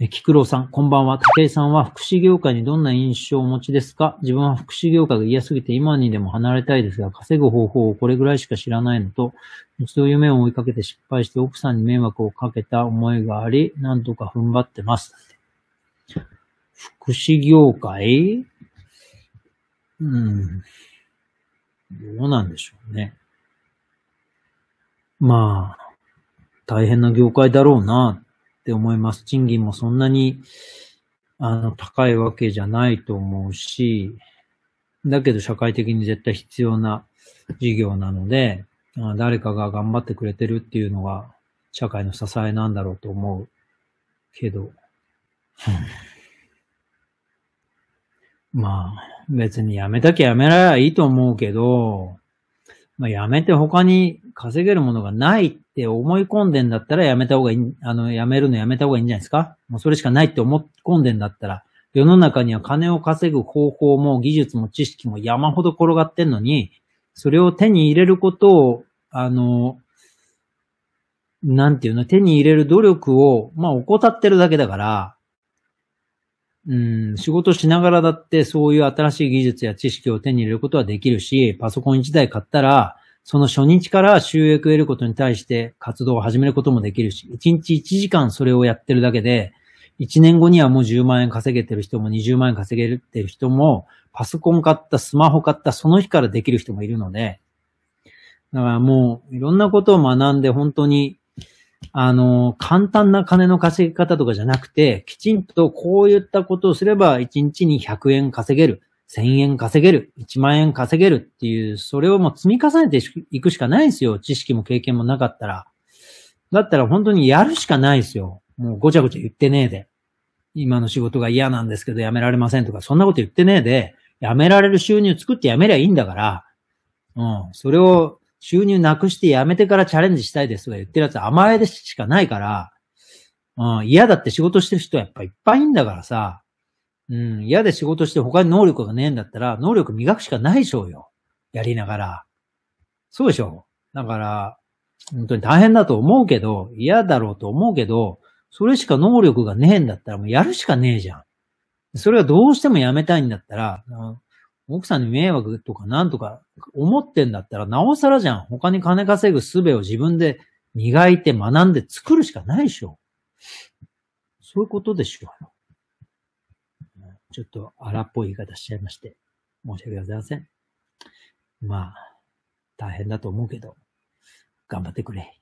え、菊郎さん、こんばんは。武井さんは福祉業界にどんな印象をお持ちですか自分は福祉業界が嫌すぎて今にでも離れたいですが、稼ぐ方法をこれぐらいしか知らないのと、一度夢を追いかけて失敗して奥さんに迷惑をかけた思いがあり、なんとか踏ん張ってます。福祉業界うん。どうなんでしょうね。まあ、大変な業界だろうな、って思います。賃金もそんなに、あの、高いわけじゃないと思うし、だけど社会的に絶対必要な事業なので、誰かが頑張ってくれてるっていうのが社会の支えなんだろうと思うけど、まあ別に辞めたきゃ辞められばいいと思うけど、まあ辞めて他に稼げるものがないって思い込んでんだったらやめた方がいい、あの、やめるのやめた方がいいんじゃないですかもうそれしかないって思い込んでんだったら、世の中には金を稼ぐ方法も技術も知識も山ほど転がってんのに、それを手に入れることを、あの、なんていうの、手に入れる努力を、まあ、怠ってるだけだから、うん、仕事しながらだってそういう新しい技術や知識を手に入れることはできるし、パソコン1台買ったら、その初日から収益を得ることに対して活動を始めることもできるし、1日1時間それをやってるだけで、1年後にはもう10万円稼げてる人も20万円稼げてる人も、パソコン買った、スマホ買った、その日からできる人もいるので、だからもういろんなことを学んで本当に、あの、簡単な金の稼ぎ方とかじゃなくて、きちんとこういったことをすれば1日に100円稼げる。1000円稼げる、1万円稼げるっていう、それをもう積み重ねていくしかないですよ。知識も経験もなかったら。だったら本当にやるしかないですよ。もうごちゃごちゃ言ってねえで。今の仕事が嫌なんですけど辞められませんとか、そんなこと言ってねえで、辞められる収入作って辞めりゃいいんだから、うん、それを収入なくして辞めてからチャレンジしたいですとか言ってるやつ甘えでしかないから、うん、嫌だって仕事してる人はやっぱいっぱいいんだからさ、うん、嫌で仕事して他に能力がねえんだったら、能力磨くしかないでしょうよ。やりながら。そうでしょう。だから、本当に大変だと思うけど、嫌だろうと思うけど、それしか能力がねえんだったら、もうやるしかねえじゃん。それはどうしてもやめたいんだったら、奥さんに迷惑とかなんとか思ってんだったら、なおさらじゃん。他に金稼ぐ術を自分で磨いて学んで作るしかないでしょ。そういうことでしょ。ちょっと荒っぽい言い方しちゃいまして、申し訳ございません。まあ、大変だと思うけど、頑張ってくれ。